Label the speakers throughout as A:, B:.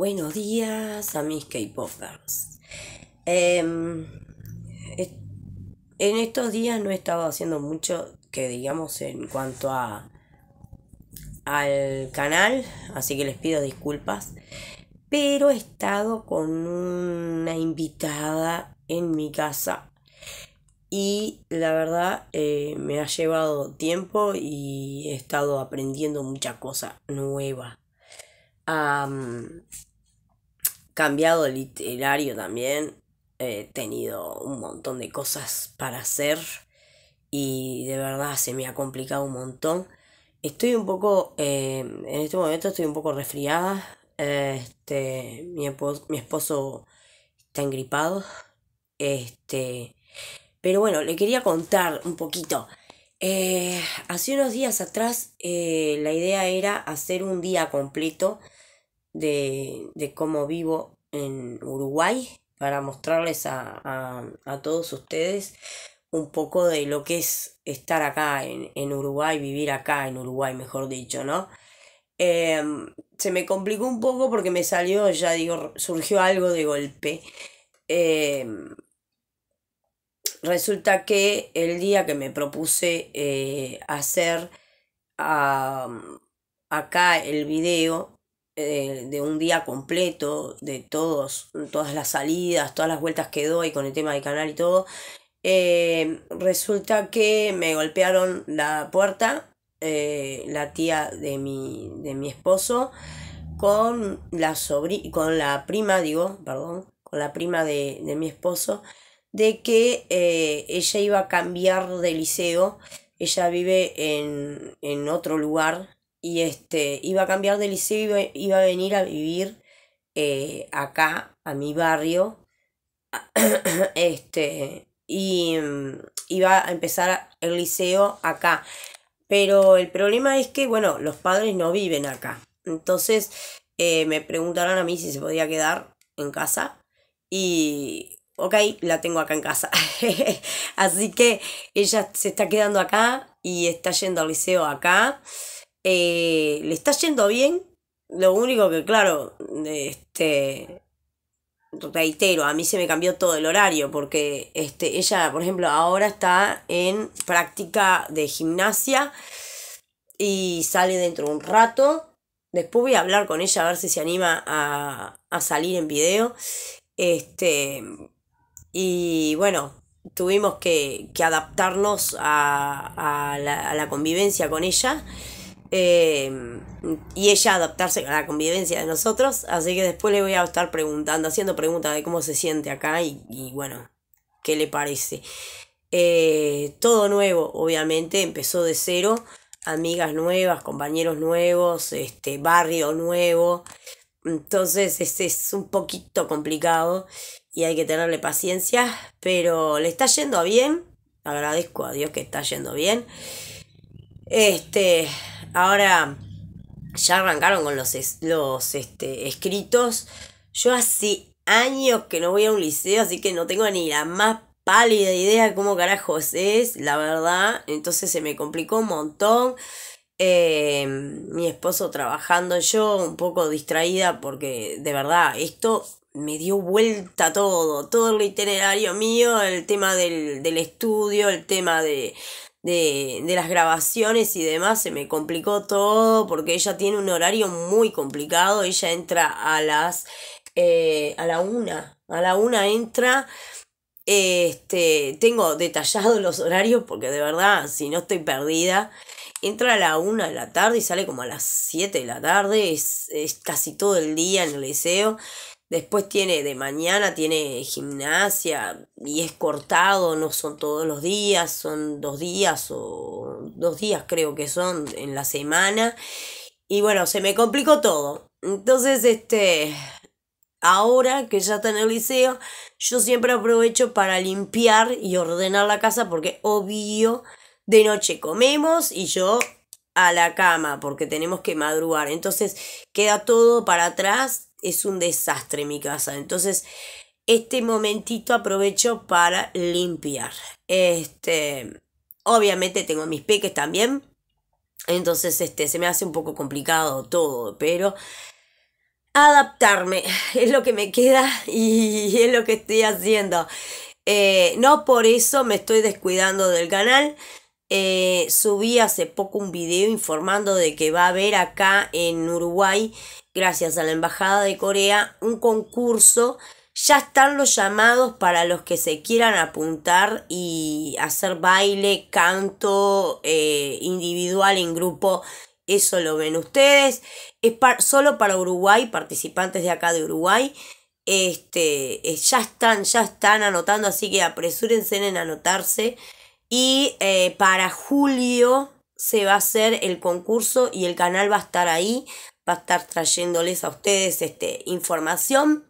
A: Buenos días a mis K-Popers. Em, en estos días no he estado haciendo mucho que digamos en cuanto a al canal, así que les pido disculpas, pero he estado con una invitada en mi casa y la verdad eh, me ha llevado tiempo y he estado aprendiendo mucha cosa nueva cambiado el literario también. He tenido un montón de cosas para hacer y de verdad se me ha complicado un montón. Estoy un poco, em, en este momento estoy un poco resfriada. Este, mi, esposo, está engripado. Este, pero bueno, le quería contar un poquito. Eh, hace unos días atrás eh, la idea era hacer un día completo de, cómo vivo en Uruguay para mostrarles a, todos ustedes un poco de lo que es estar acá en, Uruguay, vivir acá en Uruguay, mejor dicho, ¿no? Em, se me complicó un poco porque me salió, ya digo, surgió algo de golpe. Em, resulta que el día que me propuse eh, hacer acá el video eh, de, un día completo, de todos, todas las salidas, todas las vueltas que doy con el tema del canal y todo, eh, resulta que me golpearon la puerta eh, la tía de mi, esposo con la, con la prima, digo, perdón, con la prima de, mi esposo, de que ella iba a cambiar de liceo, ella vive en, en otro lugar, y este, iba a cambiar de liceo, iba, iba a venir a vivir eh, acá, a mi barrio, este, y mm, iba a empezar el liceo acá. Pero el problema es que, bueno, los padres no viven acá. Entonces eh, me preguntaron a mí si se podía quedar en casa. Y, ok, la tengo acá en casa. Así que ella se está quedando acá y está yendo al liceo acá. Eh, le está yendo bien. Lo único que, claro, este, reitero, a mí se me cambió todo el horario porque este, ella, por ejemplo, ahora está en práctica de gimnasia y sale dentro de un rato. Después voy a hablar con ella a ver si se anima a, salir en video. Este, y bueno, tuvimos que, adaptarnos a, a la convivencia con ella. Em, y ella adaptarse a la convivencia de nosotros. Así que después le voy a estar preguntando, haciendo preguntas de cómo se siente acá y, bueno, qué le parece. Eh, todo nuevo, obviamente, empezó de cero. Amigas nuevas, compañeros nuevos, este, barrio nuevo. Entonces este es un poquito complicado y hay que tenerle paciencia, pero le está yendo bien. Agradezco a Dios que está yendo bien. Este, Ahora, ya arrancaron con los, los este, escritos. Yo hace años que no voy a un liceo, así que no tengo ni la más pálida idea de cómo carajos es, la verdad. Entonces se me complicó un montón. Em, mi esposo trabajando yo, un poco distraída porque de verdad esto me dio vuelta todo, todo el itinerario mío, el tema del estudio, el tema de, de, de, las grabaciones y demás, se me complicó todo porque ella tiene un horario muy complicado, ella entra a las... Eh, a la una, a la una entra... Este, tengo detallados los horarios porque de verdad, si no estoy perdida, entra a la una de la tarde y sale como a las 7 de la tarde, es, es, casi todo el día en el liceo. Después tiene de mañana, tiene gimnasia y es cortado, no son todos los días, son dos días o dos días creo que son en la semana. Y bueno, se me complicó todo. Entonces, este, ahora que ya está en el liceo, yo siempre aprovecho para limpiar y ordenar la casa porque obvio, de noche comemos y yo a la cama porque tenemos que madrugar. Entonces queda todo para atrás es un desastre mi casa. Entonces, este momentito aprovecho para limpiar. Este, obviamente tengo mis peques también. Entonces, este, se me hace un poco complicado todo, pero adaptarme es lo que me queda y es lo que estoy haciendo. Eh, no por eso me estoy descuidando del canal. Eh, subí hace poco un video informando de que va a haber acá en Uruguay, gracias a la Embajada de Corea, un concurso. Ya están los llamados para los que se quieran apuntar y hacer baile, canto eh, individual, en grupo. Eso lo ven ustedes. Es solo para Uruguay, participantes de acá de Uruguay. Este, eh, ya están, ya están anotando, así que apresúrense en anotarse. Y eh, para julio se va a hacer el concurso y el canal va a estar ahí, va a estar trayéndoles a ustedes este, información.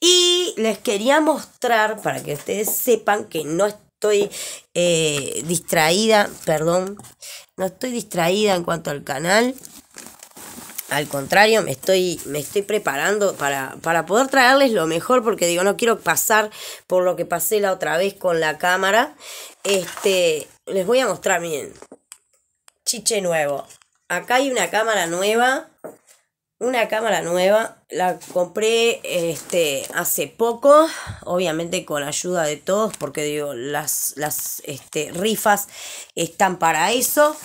A: Y les quería mostrar, para que ustedes sepan que no estoy eh, distraída, perdón, no estoy distraída en cuanto al canal. Al contrario, me estoy, me estoy preparando para, para poder traerles lo mejor, porque digo, no quiero pasar por lo que pasé la otra vez con la cámara. Este, les voy a mostrar, miren, chiche nuevo. Acá hay una cámara nueva, una cámara nueva, la compré este, hace poco, obviamente con ayuda de todos, porque digo, las, las este, rifas están para eso.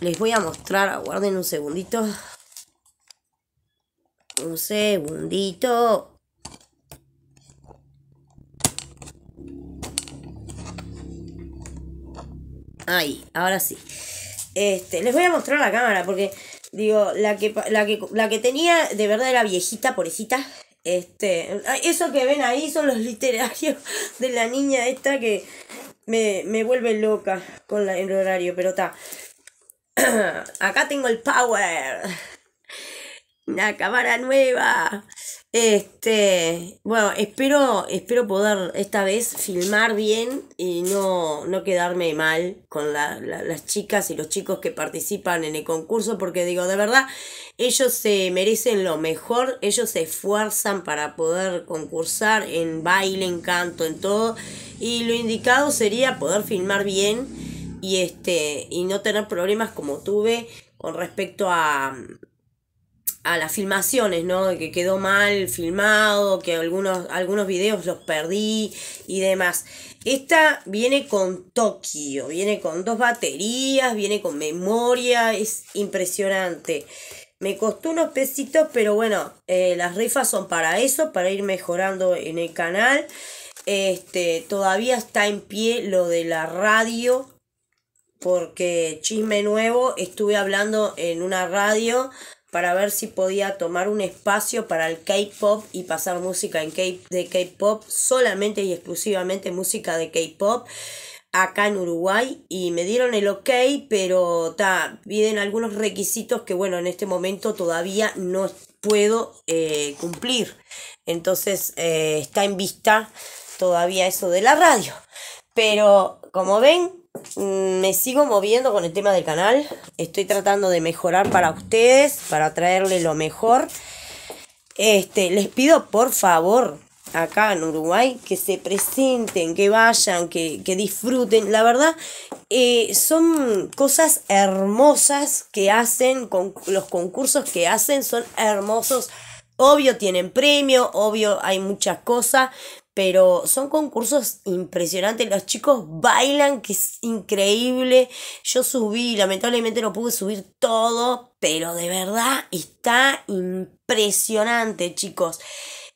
A: Les voy a mostrar, aguarden un segundito, un segundito. Ahí, ahora sí. Este, les voy a mostrar la cámara porque, digo, la que, la que, tenía de verdad era viejita, pobrecita. Este, eso que ven ahí son los literarios de la niña esta que me, vuelve loca con la, el horario, pero está. Acá tengo el power una cámara nueva. Este, bueno, espero, espero poder esta vez filmar bien y no, no quedarme mal con las chicas y los chicos que participan en el concurso, porque digo, de verdad, ellos se merecen lo mejor, ellos se esfuerzan para poder concursar en baile, en canto, en todo, y lo indicado sería poder filmar bien y este y no tener problemas como tuve con respecto a, a las filmaciones, ¿no? que quedó mal filmado, que algunos, algunos videos los perdí y demás. Esta viene con Tokio, viene con dos baterías, viene con memoria, es impresionante. Me costó unos pesitos, pero bueno, eh, las rifas son para eso, para ir mejorando en el canal. Este, todavía está en pie lo de la radio, porque chisme nuevo, estuve hablando en una radio para ver si podía tomar un espacio para el K-pop y pasar música en K de K-pop, solamente y exclusivamente música de K-pop acá en Uruguay y me dieron el ok, pero ta, piden algunos requisitos que bueno, en este momento todavía no puedo eh, cumplir. Entonces eh, está en vista todavía eso de la radio. Pero como ven, Mm, me sigo moviendo con el tema del canal. Estoy tratando de mejorar para ustedes, para traerle lo mejor. Este, les pido por favor, acá en Uruguay, que se presenten, que vayan, que, que disfruten. La verdad, eh, son cosas hermosas que hacen, con, los concursos que hacen son hermosos. Obvio tienen premio, obvio hay muchas cosas, pero son concursos impresionantes, los chicos bailan, que es increíble, yo subí, lamentablemente no pude subir todo, pero de verdad está impresionante, chicos.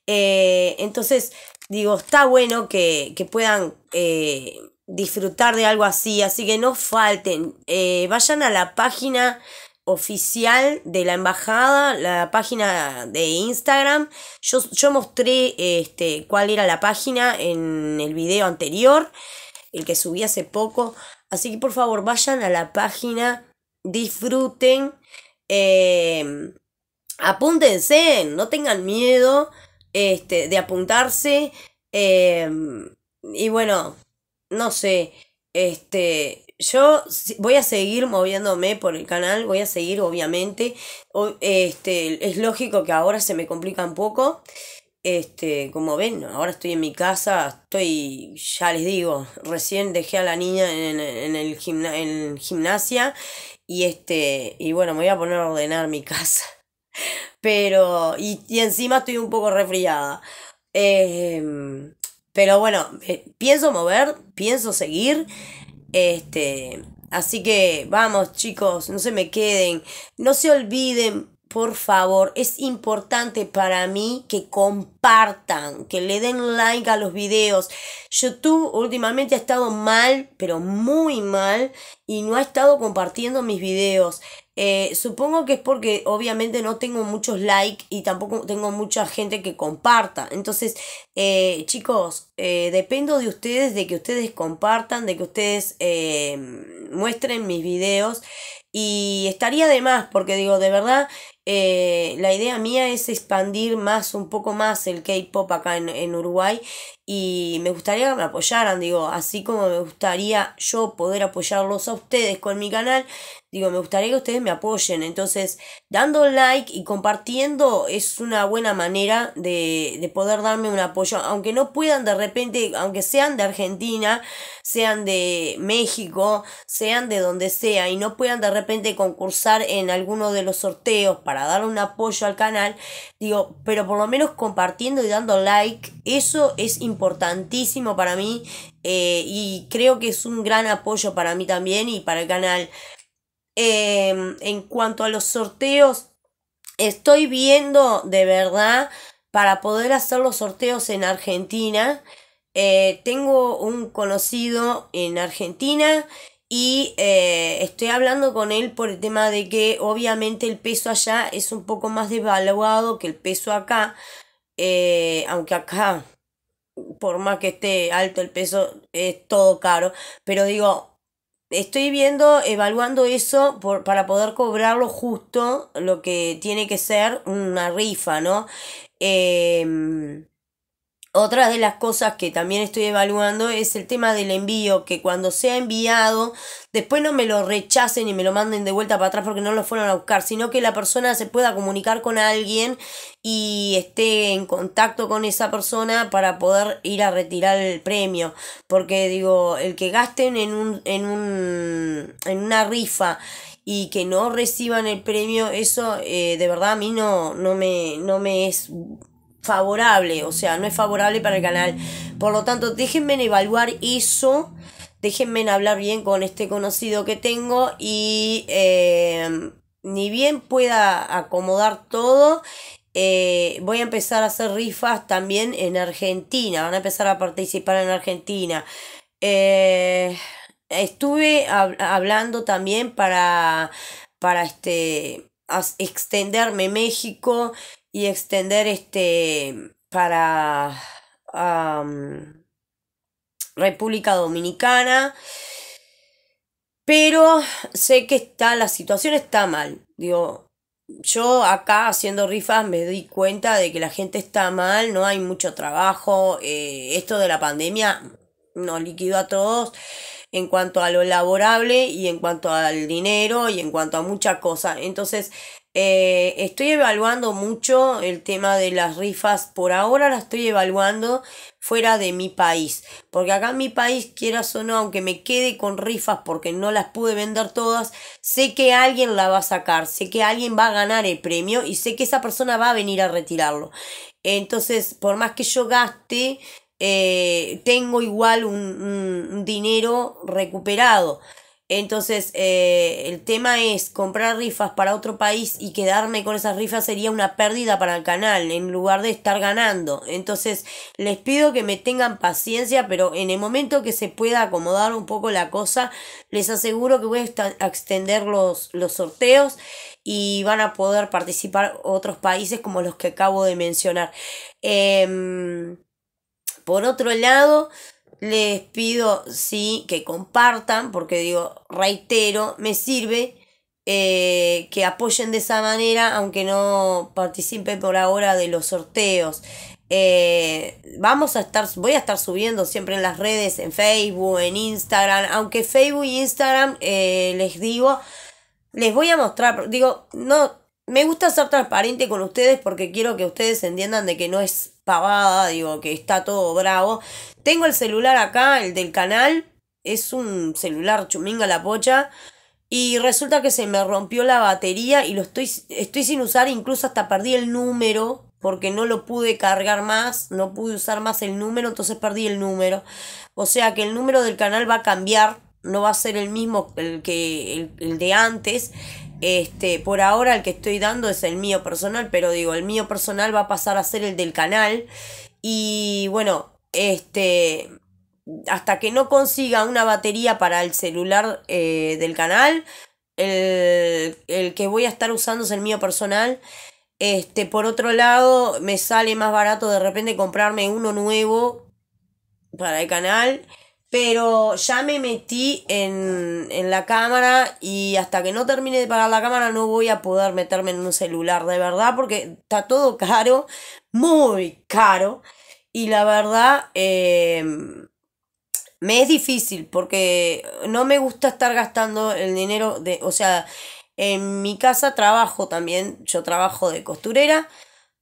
A: Eh, entonces, digo, está bueno que, puedan... Eh, disfrutar de algo así, así que no falten, eh, vayan a la página oficial de la embajada, la página de Instagram. Yo, mostré este, cuál era la página en el video anterior, el que subí hace poco. Así que por favor vayan a la página, disfruten, em, apúntense, no tengan miedo este, de apuntarse. Em, y bueno, no sé, este, yo voy a seguir moviéndome por el canal, voy a seguir obviamente. Este, es lógico que ahora se me complica un poco. Este, como ven, ahora estoy en mi casa, estoy, ya les digo, recién dejé a la niña en, el gimnasia y este, y bueno, me voy a poner a ordenar mi casa. Pero, y, encima estoy un poco resfriada. Em, pero bueno, eh, pienso mover, pienso seguir. Este, así que vamos chicos, no se me queden, no se olviden, por favor, es importante para mí que compartan, que le den like a los videos. YouTube últimamente ha estado mal, pero muy mal, y no ha estado compartiendo mis videos. Eh, supongo que es porque obviamente no tengo muchos likes y tampoco tengo mucha gente que comparta. Entonces, eh, chicos, eh, dependo de ustedes, de que ustedes compartan, de que ustedes muestren mis videos. Y estaría de más, porque digo, de verdad, la idea mía es expandir más, un poco más el K-Pop acá en, en Uruguay y me gustaría que me apoyaran, digo, así como me gustaría yo poder apoyarlos a ustedes con mi canal, digo, me gustaría que ustedes me apoyen, entonces dando like y compartiendo es una buena manera de, de poder darme un apoyo, aunque no puedan de repente, aunque sean de Argentina, sean de México, sean de donde sea y no puedan de repente concursar en alguno de los sorteos para dar un apoyo al canal, digo, pero por lo menos compartiendo y dando like, eso es importante importantísimo para mí eh, y creo que es un gran apoyo para mí también y para el canal. Em, en cuanto a los sorteos, estoy viendo de verdad para poder hacer los sorteos en Argentina. Eh, tengo un conocido en Argentina y eh, estoy hablando con él por el tema de que obviamente el peso allá es un poco más devaluado que el peso acá. aunque acá por más que esté alto el peso, es todo caro. Pero digo, estoy viendo, evaluando eso para poder cobrarlo justo lo que tiene que ser una rifa, ¿no? Eh, otra de las cosas que también estoy evaluando es el tema del envío, que cuando sea enviado, después no me lo rechacen y me lo manden de vuelta para atrás porque no lo fueron a buscar, sino que la persona se pueda comunicar con alguien y esté en contacto con esa persona para poder ir a retirar el premio. Porque digo, el que gasten en, un, en, un, en una rifa y que no reciban el premio, eso eh, de verdad a mí no, no, me, no me es favorable, o sea, no es favorable para el canal. Por lo tanto, déjenme en evaluar eso, déjenme hablar bien con este conocido que tengo y em, ni bien pueda acomodar todo. Eh, voy a empezar a hacer rifas también en Argentina, van a empezar a participar en Argentina. Eh, estuve hablando también para, para este extenderme México y extender este para República Dominicana. Pero sé que está, la situación está mal. Digo, yo acá haciendo rifas me di cuenta de que la gente está mal, no hay mucho trabajo. Eh, esto de la pandemia nos liquidó a todos en cuanto a lo laborable y en cuanto al dinero y en cuanto a muchas cosas. Entonces, eh, estoy evaluando mucho el tema de las rifas. Por ahora la estoy evaluando fuera de mi país. Porque acá en mi país, quieras o no, aunque me quede con rifas porque no las pude vender todas, sé que alguien la va a sacar, sé que alguien va a ganar el premio y sé que esa persona va a venir a retirarlo. Entonces, por más que yo gaste, eh, tengo igual un, dinero recuperado. Entonces, eh, el tema es comprar rifas para otro país y quedarme con esas rifas sería una pérdida para el canal en lugar de estar ganando. Entonces, les pido que me tengan paciencia, pero en el momento que se pueda acomodar un poco la cosa, les aseguro que voy a extender los, los sorteos y van a poder participar otros países como los que acabo de mencionar. Em, por otro lado, les pido sí que compartan, porque digo, reitero, me sirve eh, que apoyen de esa manera, aunque no participen por ahora de los sorteos. Eh, vamos a estar, voy a estar subiendo siempre en las redes, en Facebook, en Instagram, aunque Facebook y Instagram eh, les digo, les voy a mostrar, digo, no, me gusta ser transparente con ustedes porque quiero que ustedes entiendan de que no es pavada, digo, que está todo bravo. Tengo el celular acá, el del canal, es un celular chuminga la pocha. Y resulta que se me rompió la batería y lo estoy, estoy sin usar, incluso hasta perdí el número porque no lo pude cargar más, no pude usar más el número, entonces perdí el número. O sea que el número del canal va a cambiar, no va a ser el mismo que el, el de antes. Este, por ahora el que estoy dando es el mío personal, pero digo, el mío personal va a pasar a ser el del canal. Y bueno, este, hasta que no consiga una batería para el celular eh, del canal, el, el, que voy a estar usando es el mío personal. Este, por otro lado, me sale más barato de repente comprarme uno nuevo para el canal pero ya me metí en, la cámara y hasta que no termine de pagar la cámara no voy a poder meterme en un celular, de verdad, porque está todo caro, muy caro. Y la verdad, em, me es difícil porque no me gusta estar gastando el dinero de, o sea, en mi casa trabajo también, yo trabajo de costurera,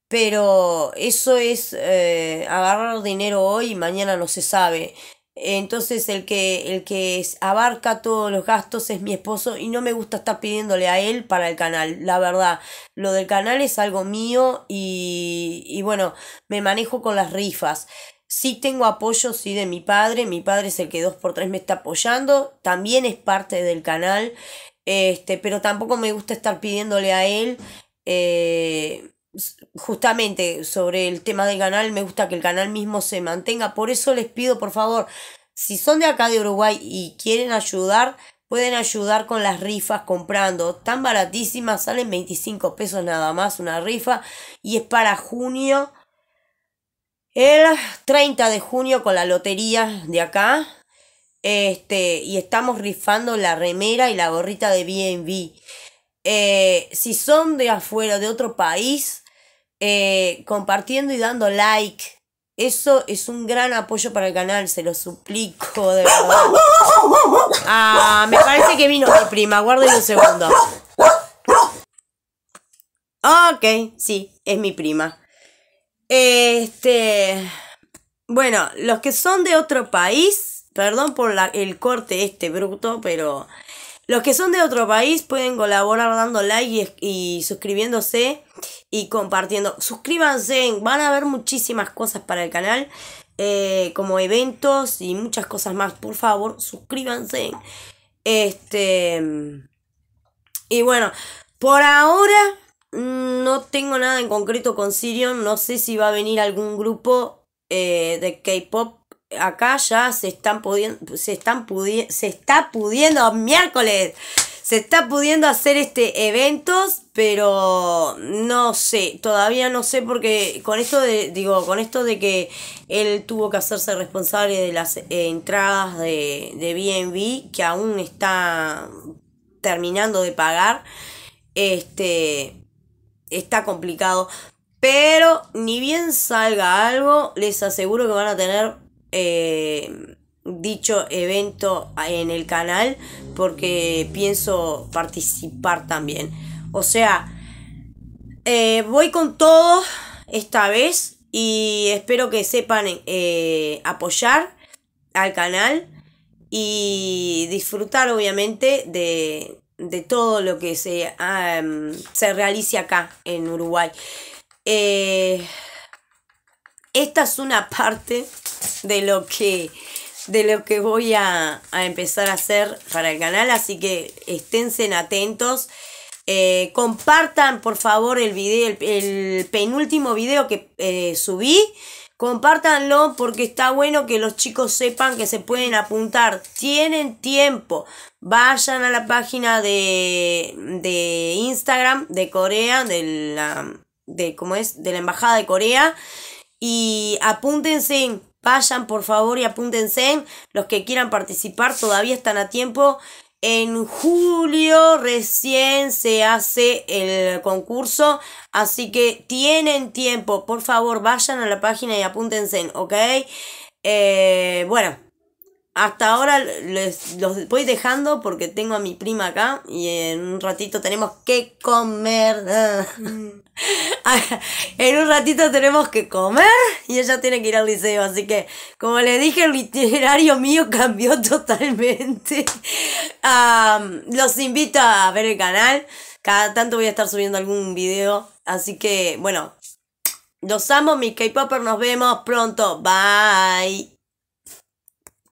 A: pero eso es eh, agarrar dinero hoy y mañana no se sabe. Entonces el que, el que abarca todos los gastos es mi esposo y no me gusta estar pidiéndole a él para el canal, la verdad. Lo del canal es algo mío y, bueno, me manejo con las rifas. Sí tengo apoyo, sí, de mi padre. Mi padre es el que 2x3 me está apoyando. También es parte del canal. Este, pero tampoco me gusta estar pidiéndole a él. Eh, justamente sobre el tema del canal, me gusta que el canal mismo se mantenga. Por eso les pido, por favor, si son de acá de Uruguay y quieren ayudar, pueden ayudar con las rifas comprando. Tan baratísimas, salen 25 pesos nada más una rifa. Y es para junio, el 30 de junio con la lotería de acá. Este, y estamos rifando la remera y la gorrita de BNB. Eh, si son de afuera, de otro país, eh, compartiendo y dando like. Eso es un gran apoyo para el canal, se lo suplico, de verdad. Ah, me parece que vino mi prima, guarden un segundo. Ok, sí, es mi prima. Este. Bueno, los que son de otro país, perdón por la, el corte este bruto, pero. Los que son de otro país pueden colaborar dando like y suscribiéndose y compartiendo. Suscríbanse, van a haber muchísimas cosas para el canal, eh, como eventos y muchas cosas más. Por favor, suscríbanse. Este. Y bueno, por ahora no tengo nada en concreto con Sirion. No sé si va a venir algún grupo eh, de K-pop. Acá ya se están pudiendo. Se están pudiendo. Se está pudiendo miércoles se está pudiendo hacer este eventos, pero no sé, todavía no sé porque con esto de digo, con esto de que él tuvo que hacerse responsable de las entradas de de BNB que aún está terminando de pagar, este está complicado, pero ni bien salga algo, les aseguro que van a tener eh, dicho evento en el canal porque pienso participar también. O sea, eh, voy con todo esta vez y espero que sepan eh, apoyar al canal y disfrutar obviamente de, todo lo que se, se realice acá en Uruguay. Eh, esta es una parte de lo que de lo que voy a, empezar a hacer para el canal, así que esténsen atentos. Eh, compartan por favor el video, el, penúltimo video que eh, subí. compartanlo porque está bueno que los chicos sepan que se pueden apuntar. Tienen tiempo. Vayan a la página de, de Instagram de Corea, de la, de, es? de la Embajada de Corea. Y apúntense Vayan por favor y apúntense. Los que quieran participar todavía están a tiempo. En julio recién se hace el concurso, así que tienen tiempo. Por favor, vayan a la página y apúntense, ¿ok? Eh, bueno, hasta ahora les, los voy dejando porque tengo a mi prima acá y en un ratito tenemos que comer. en un ratito tenemos que comer y ella tiene que ir al liceo. Así que, como les dije, el itinerario mío cambió totalmente. los invito a ver el canal. Cada tanto voy a estar subiendo algún video. Así que, bueno, los amo, mis K-Popper. Nos vemos pronto. Bye.